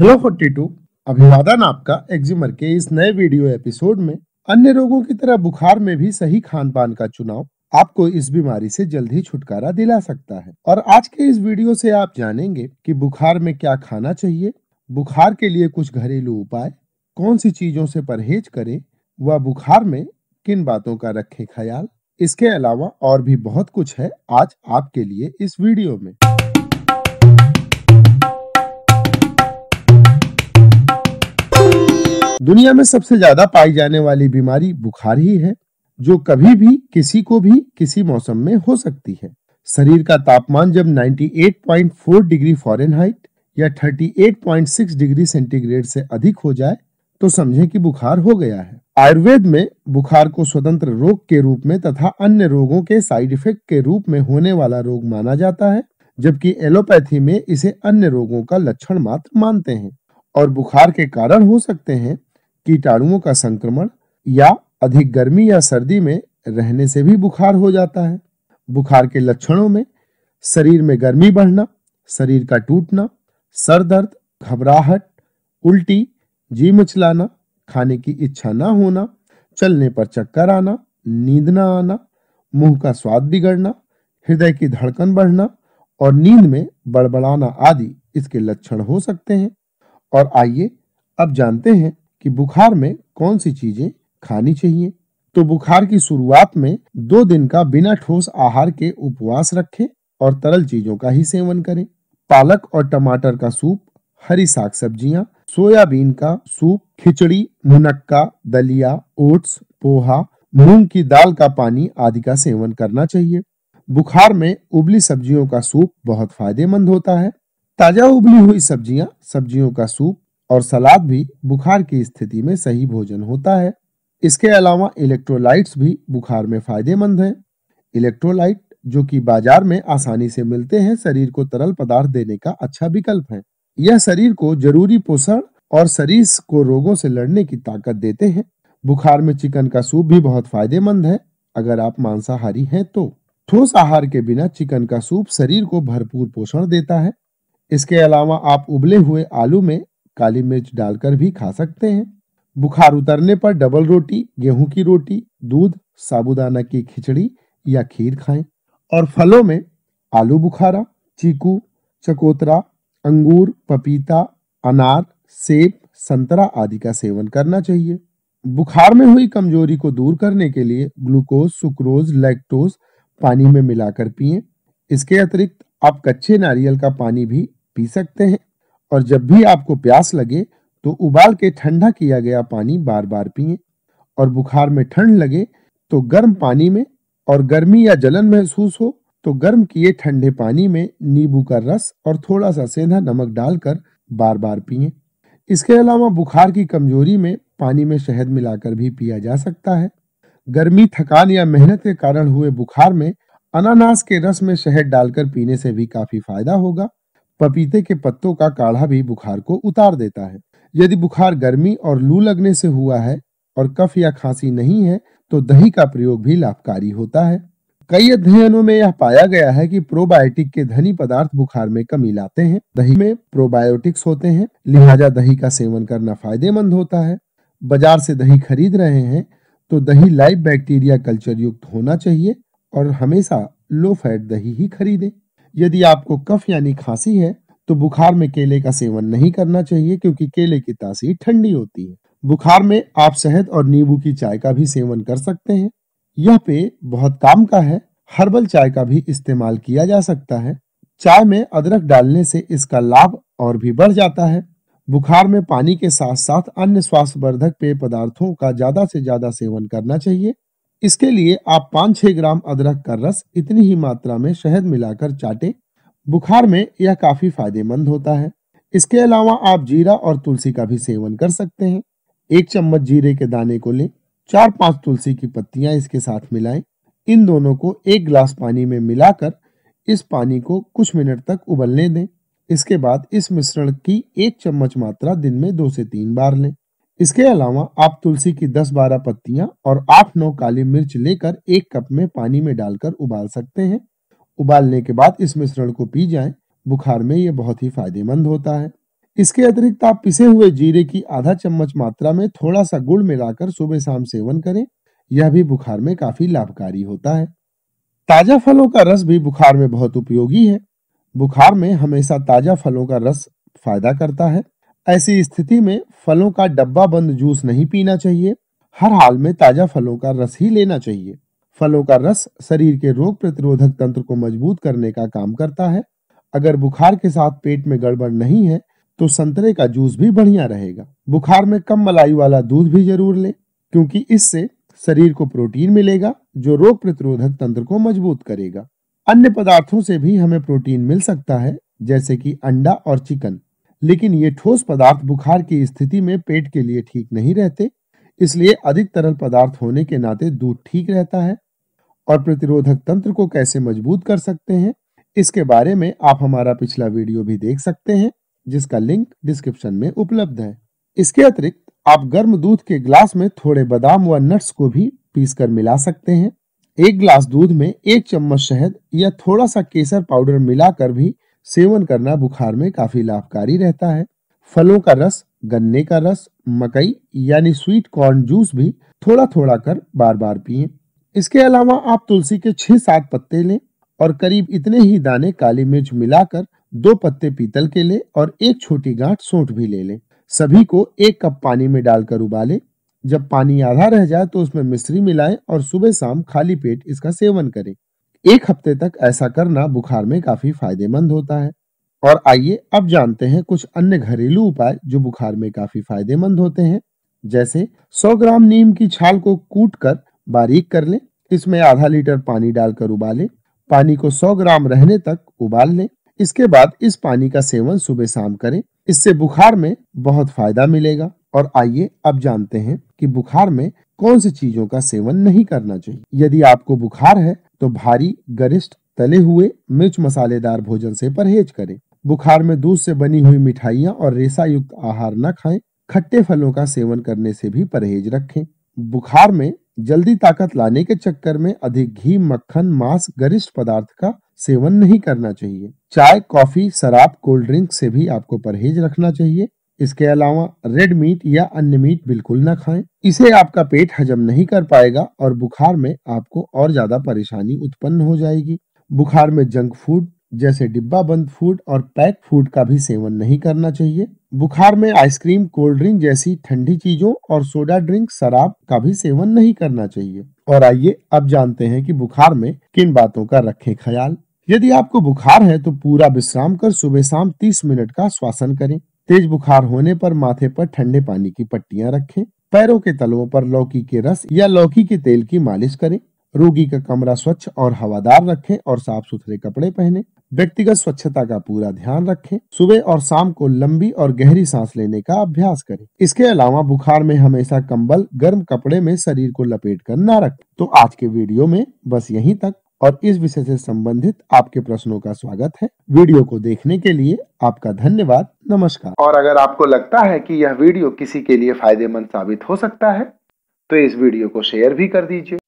Hello 42 अभिवादन आपका एक्जिमर के इस नए वीडियो एपिसोड में अन्य रोगों की तरह बुखार में भी सही खान पान का चुनाव आपको इस बीमारी से जल्द ही छुटकारा दिला सकता है और आज के इस वीडियो से आप जानेंगे कि बुखार में क्या खाना चाहिए बुखार के लिए कुछ घरेलू उपाय कौन सी चीजों से परहेज करें व बुखार में किन बातों का रखें ख्याल इसके अलावा और भी बहुत कुछ है आज आपके लिए इस वीडियो में दुनिया में सबसे ज्यादा पाई जाने वाली बीमारी बुखार ही है जो कभी भी किसी को भी किसी मौसम में हो सकती है शरीर का तापमान जब 98.4 डिग्री फॉरेनहाइट या 38.6 डिग्री सेंटीग्रेड से अधिक हो जाए तो समझें कि बुखार हो गया है आयुर्वेद में बुखार को स्वतंत्र रोग के रूप में तथा अन्य रोगों के साइड इफेक्ट के रूप में होने वाला रोग माना जाता है जबकि एलोपैथी में इसे अन्य रोगों का लक्षण मात्र मानते हैं और बुखार के कारण हो सकते हैं कीटाणुओं का संक्रमण या अधिक गर्मी या सर्दी में रहने से भी बुखार हो जाता है बुखार के लक्षणों में शरीर में गर्मी बढ़ना शरीर का टूटना सर दर्द घबराहट उल्टी जी मचलाना खाने की इच्छा ना होना चलने पर चक्कर आना नींद ना आना मुंह का स्वाद बिगड़ना हृदय की धड़कन बढ़ना और नींद में बड़बड़ाना आदि इसके लक्षण हो सकते हैं और आइए अब जानते हैं कि बुखार में कौन सी चीजें खानी चाहिए तो बुखार की शुरुआत में दो दिन का बिना ठोस आहार के उपवास रखें और तरल चीजों का ही सेवन करें पालक और टमाटर का सूप हरी साग सब्जियां सोयाबीन का सूप खिचड़ी मुनक्का दलिया ओट्स पोहा मूंग की दाल का पानी आदि का सेवन करना चाहिए बुखार में उबली सब्जियों का सूप बहुत फायदेमंद होता है ताजा उबली हुई सब्जियां सब्जियों का सूप और सलाद भी बुखार की स्थिति में सही भोजन होता है इसके अलावा इलेक्ट्रोलाइट्स भी बुखार में फायदेमंद हैं इलेक्ट्रोलाइट जो कि बाजार में आसानी से मिलते हैं शरीर को तरल पदार्थ देने का अच्छा विकल्प है यह शरीर को जरूरी पोषण और शरीर को रोगों से लड़ने की ताकत देते हैं बुखार में चिकन का सूप भी बहुत फायदेमंद है अगर आप मांसाहारी हैं तो ठोस आहार के बिना चिकन का सूप शरीर को भरपूर पोषण देता है इसके अलावा आप उबले हुए आलू में काली मिर्च डालकर भी खा सकते हैं बुखार उतरने पर डबल रोटी गेहूं की रोटी दूध साबुदाना की खिचड़ी या खीर खाएं और फलों में आलू बुखारा चीकू चकोतरा अंगूर पपीता अनार सेब संतरा आदि का सेवन करना चाहिए बुखार में हुई कमजोरी को दूर करने के लिए ग्लूकोज सुक्रोज लैक्टोज पानी में मिलाकर पिए इसके अतिरिक्त आप कच्चे नारियल का पानी भी पी सकते हैं और जब भी आपको प्यास लगे तो उबाल के ठंडा किया गया पानी बार बार पिए और बुखार में ठंड लगे तो गर्म पानी में और गर्मी या जलन महसूस हो तो गर्म किए ठंडे पानी में नींबू का रस और थोड़ा सा सेंधा नमक डालकर बार बार पिए इसके अलावा बुखार की कमजोरी में पानी में शहद मिलाकर भी पिया जा सकता है गर्मी थकान या मेहनत के कारण हुए बुखार में अनानास के रस में शहद डालकर पीने से भी काफी फायदा होगा पपीते के पत्तों का काढ़ा भी बुखार को उतार देता है यदि बुखार गर्मी और लू लगने से हुआ है और कफ या खांसी नहीं है तो दही का प्रयोग भी लाभकारी होता है कई अध्ययनों में यह पाया गया है कि प्रोबायोटिक के धनी पदार्थ बुखार में कमी लाते हैं दही में प्रोबायोटिक्स होते हैं लिहाजा दही का सेवन करना फायदेमंद होता है बाजार से दही खरीद रहे हैं तो दही लाइव बैक्टीरिया कल्चर युक्त होना चाहिए और हमेशा लो फैट दही ही खरीदें यदि आपको कफ यानी खांसी है तो बुखार में केले का सेवन नहीं करना चाहिए क्योंकि केले की तासीर ठंडी होती है बुखार में आप शहद और नींबू की चाय का भी सेवन कर सकते हैं यह पेय बहुत काम का है हर्बल चाय का भी इस्तेमाल किया जा सकता है चाय में अदरक डालने से इसका लाभ और भी बढ़ जाता है बुखार में पानी के साथ साथ अन्य वर्धक पेय पदार्थों का ज्यादा से ज्यादा सेवन करना चाहिए इसके लिए आप पाँच छह ग्राम अदरक का रस इतनी ही मात्रा में शहद मिलाकर चाटे बुखार में यह काफी फायदेमंद होता है इसके अलावा आप जीरा और तुलसी का भी सेवन कर सकते हैं एक चम्मच जीरे के दाने को लें चार पांच तुलसी की पत्तियां इसके साथ मिलाएं इन दोनों को एक गिलास पानी में मिलाकर इस पानी को कुछ मिनट तक उबलने दें इसके बाद इस मिश्रण की एक चम्मच मात्रा दिन में दो से तीन बार लें इसके अलावा आप तुलसी की 10-12 पत्तियां और 8-9 काली मिर्च लेकर एक कप में पानी में डालकर उबाल सकते हैं उबालने के बाद इस मिश्रण को पी जाए बुखार में यह बहुत ही फायदेमंद होता है इसके अतिरिक्त आप पिसे हुए जीरे की आधा चम्मच मात्रा में थोड़ा सा गुड़ मिलाकर सुबह शाम सेवन करें यह भी बुखार में काफी लाभकारी होता है ताजा फलों का रस भी बुखार में बहुत उपयोगी है बुखार में हमेशा ताजा फलों का रस फायदा करता है ऐसी स्थिति में फलों का डब्बा बंद जूस नहीं पीना चाहिए हर हाल में ताजा फलों का रस ही लेना चाहिए फलों का रस शरीर के रोग प्रतिरोधक तंत्र को मजबूत करने का काम करता है अगर बुखार के साथ पेट में गड़बड़ नहीं है तो संतरे का जूस भी बढ़िया रहेगा बुखार में कम मलाई वाला दूध भी जरूर ले क्योंकि इससे शरीर को प्रोटीन मिलेगा जो रोग प्रतिरोधक तंत्र को मजबूत करेगा अन्य पदार्थों से भी हमें प्रोटीन मिल सकता है जैसे कि अंडा और चिकन लेकिन ये ठोस पदार्थ बुखार की स्थिति में पेट के लिए ठीक नहीं रहते इसलिए अधिक तरल पदार्थ होने के नाते दूध ठीक रहता है और प्रतिरोधक तंत्र को कैसे मजबूत कर सकते हैं इसके बारे में आप हमारा पिछला वीडियो भी देख सकते हैं जिसका लिंक डिस्क्रिप्शन में उपलब्ध है इसके अतिरिक्त आप गर्म दूध के ग्लास में थोड़े बादाम व नट्स को भी पीसकर मिला सकते हैं एक ग्लास दूध में एक चम्मच शहद या थोड़ा सा केसर पाउडर मिलाकर भी सेवन करना बुखार में काफी लाभकारी रहता है फलों का रस गन्ने का रस मकई यानी स्वीट कॉर्न जूस भी थोड़ा थोड़ा कर बार बार पिए इसके अलावा आप तुलसी के छह सात पत्ते लें और करीब इतने ही दाने काली मिर्च मिलाकर दो पत्ते पीतल के ले और एक छोटी गांठ सोट भी ले लें सभी को एक कप पानी में डालकर उबालें जब पानी आधा रह जाए तो उसमें मिश्री मिलाएं और सुबह शाम खाली पेट इसका सेवन करें एक हफ्ते तक ऐसा करना बुखार में काफी फायदेमंद होता है और आइए अब जानते हैं कुछ अन्य घरेलू उपाय जो बुखार में काफी फायदेमंद होते हैं जैसे 100 ग्राम नीम की छाल को कूट कर बारीक कर लें इसमें आधा लीटर पानी डालकर उबालें पानी को 100 ग्राम रहने तक उबाल लें इसके बाद इस पानी का सेवन सुबह शाम करें इससे बुखार में बहुत फायदा मिलेगा और आइए अब जानते हैं कि बुखार में कौन सी चीजों का सेवन नहीं करना चाहिए यदि आपको बुखार है तो भारी गरिष्ठ तले हुए मिर्च मसालेदार भोजन से परहेज करें बुखार में दूध से बनी हुई मिठाइयाँ और रेशा युक्त आहार न खाएं खट्टे फलों का सेवन करने से भी परहेज रखें बुखार में जल्दी ताकत लाने के चक्कर में अधिक घी मक्खन मांस गरिष्ठ पदार्थ का सेवन नहीं करना चाहिए चाय कॉफी शराब कोल्ड ड्रिंक से भी आपको परहेज रखना चाहिए इसके अलावा रेड मीट या अन्य मीट बिल्कुल ना खाएं। इसे आपका पेट हजम नहीं कर पाएगा और बुखार में आपको और ज्यादा परेशानी उत्पन्न हो जाएगी बुखार में जंक फूड जैसे डिब्बा बंद फूड और पैक फूड का भी सेवन नहीं करना चाहिए बुखार में आइसक्रीम कोल्ड ड्रिंक जैसी ठंडी चीजों और सोडा ड्रिंक शराब का भी सेवन नहीं करना चाहिए और आइए अब जानते हैं कि बुखार में किन बातों का रखें ख्याल यदि आपको बुखार है तो पूरा विश्राम कर सुबह शाम 30 मिनट का श्वासन करें तेज बुखार होने पर माथे पर ठंडे पानी की पट्टियां रखें पैरों के तलवों पर लौकी के रस या लौकी के तेल की मालिश करें रोगी का कमरा स्वच्छ और हवादार रखें और साफ सुथरे कपड़े पहने व्यक्तिगत स्वच्छता का पूरा ध्यान रखें सुबह और शाम को लंबी और गहरी सांस लेने का अभ्यास करें इसके अलावा बुखार में हमेशा कंबल गर्म कपड़े में शरीर को लपेट कर ना रखें तो आज के वीडियो में बस यहीं तक और इस विषय से संबंधित आपके प्रश्नों का स्वागत है वीडियो को देखने के लिए आपका धन्यवाद नमस्कार और अगर आपको लगता है कि यह वीडियो किसी के लिए फायदेमंद साबित हो सकता है तो इस वीडियो को शेयर भी कर दीजिए